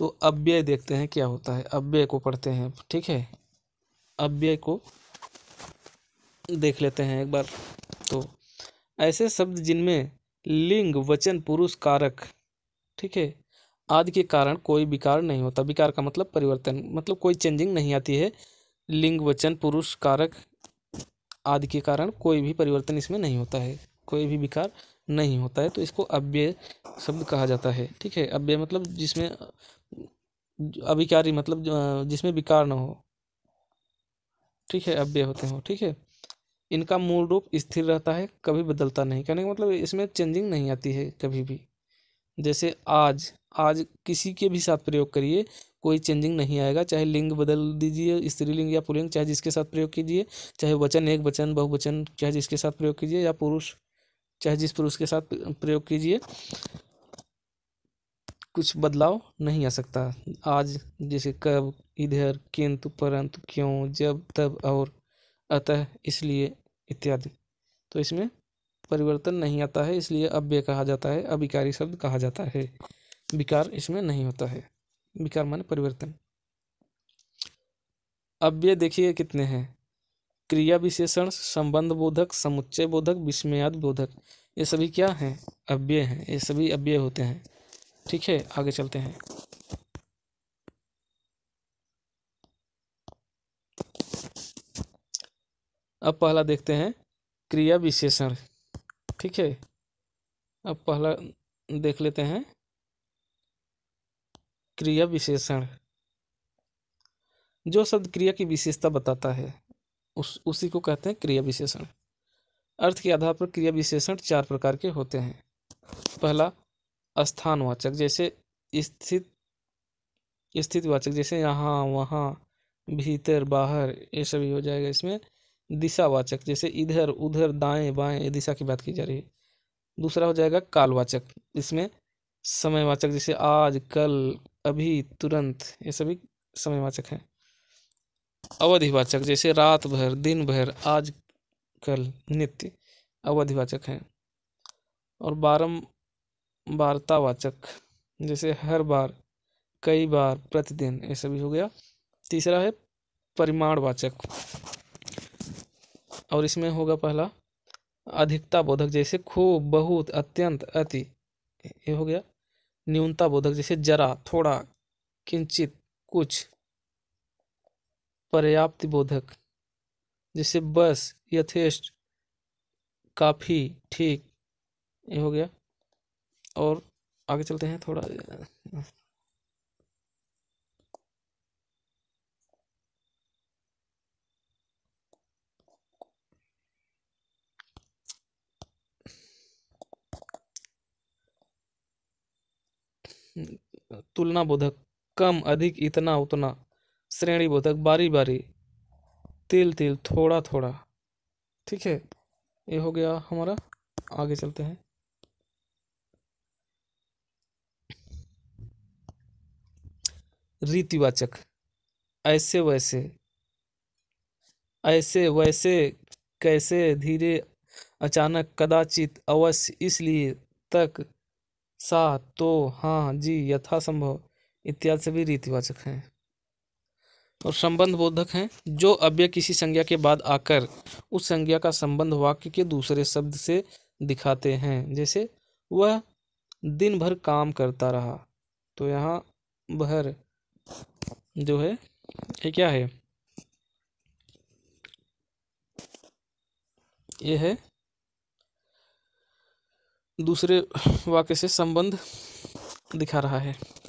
तो अव्यय देखते हैं क्या होता है अव्यय को पढ़ते हैं ठीक है अव्यय को देख लेते हैं एक बार तो ऐसे शब्द जिनमें लिंग वचन पुरुष कारक ठीक है आदि के कारण कोई विकार नहीं होता विकार का मतलब परिवर्तन मतलब कोई चेंजिंग नहीं आती है लिंग वचन पुरुष कारक आदि के कारण कोई भी परिवर्तन इसमें नहीं होता है कोई भी विकार नहीं होता है तो इसको अव्यय शब्द कहा जाता है ठीक है अव्यय मतलब जिसमें अभिकारी मतलब जिसमें विकार न हो ठीक है अव्यय होते हो ठीक है इनका मूल रूप स्थिर रहता है कभी बदलता नहीं कहने का मतलब इसमें चेंजिंग नहीं आती है कभी भी जैसे आज आज किसी के भी साथ प्रयोग करिए कोई चेंजिंग नहीं आएगा चाहे लिंग बदल दीजिए स्त्रीलिंग या पुलिंग चाहे जिसके साथ प्रयोग कीजिए चाहे वचन एक वचन बहुवचन चाहे जिसके साथ प्रयोग कीजिए या पुरुष चाहे जिस पुरुष के साथ प्रयोग कीजिए कुछ बदलाव नहीं आ सकता आज जैसे कब इधर किंतु परंतु क्यों जब तब और अतः इसलिए इत्यादि तो इसमें परिवर्तन नहीं आता है इसलिए अव्य कहा जाता है अभिकारी शब्द कहा जाता है विकार इसमें नहीं होता है विकार माने परिवर्तन अव्यय देखिए कितने हैं क्रिया विशेषण संबंध बोधक समुच्चय बोधक विस्मयाद बोधक ये सभी क्या हैं अव्यय हैं ये सभी अव्यय होते हैं ठीक है आगे चलते हैं अब पहला देखते हैं क्रिया विशेषण ठीक है अब पहला देख लेते हैं क्रिया विशेषण जो शब्द क्रिया की विशेषता बताता है उस उसी को कहते हैं क्रिया विशेषण अर्थ के आधार पर क्रिया विशेषण चार प्रकार के होते हैं पहला स्थानवाचक जैसे स्थित स्थितवाचक जैसे यहाँ वहाँ भीतर बाहर ये सभी हो जाएगा इसमें दिशावाचक जैसे इधर उधर दाएं बाएं दिशा की बात की जा रही है दूसरा हो जाएगा कालवाचक इसमें समयवाचक जैसे आज कल अभी तुरंत ये सभी समयवाचक हैं अवधिवाचक जैसे रात भर दिन भर आज कल नित्य अवधिवाचक हैं और बारम वार्तावाचक जैसे हर बार कई बार प्रतिदिन ये सभी हो गया तीसरा है परिमाणवाचक और इसमें होगा पहला अधिकता बोधक जैसे खूब बहुत अत्यंत अति ये हो गया न्यूनता बोधक जैसे जरा थोड़ा किंचित कुछ पर्याप्ति बोधक जैसे बस यथेष्ट काफ़ी ठीक ये हो गया और आगे चलते हैं थोड़ा तुलना बोधक कम अधिक इतना उतना श्रेणी बोधक बारी बारी तिल तिल थोड़ा थोड़ा ठीक है ये हो गया हमारा आगे चलते हैं रीतिवाचक ऐसे वैसे ऐसे वैसे कैसे धीरे अचानक कदाचित अवश्य इसलिए तक सा तो हाँ जी यथासंभव इत्यादि सभी रीतिवाचक हैं और संबंध बोधक हैं जो अव्यय किसी संज्ञा के बाद आकर उस संज्ञा का संबंध वाक्य के दूसरे शब्द से दिखाते हैं जैसे वह दिन भर काम करता रहा तो यहाँ भर जो है ये क्या है ये है दूसरे वाक्य से संबंध दिखा रहा है